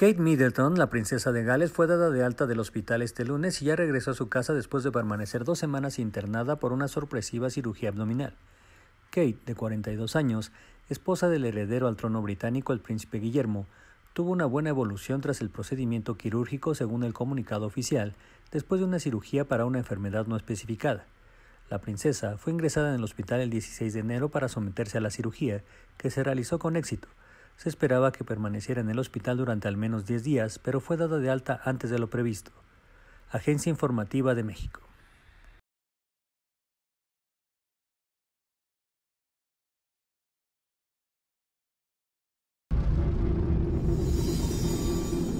Kate Middleton, la princesa de Gales, fue dada de alta del hospital este lunes y ya regresó a su casa después de permanecer dos semanas internada por una sorpresiva cirugía abdominal. Kate, de 42 años, esposa del heredero al trono británico el príncipe Guillermo, tuvo una buena evolución tras el procedimiento quirúrgico según el comunicado oficial, después de una cirugía para una enfermedad no especificada. La princesa fue ingresada en el hospital el 16 de enero para someterse a la cirugía, que se realizó con éxito. Se esperaba que permaneciera en el hospital durante al menos 10 días, pero fue dado de alta antes de lo previsto. Agencia Informativa de México.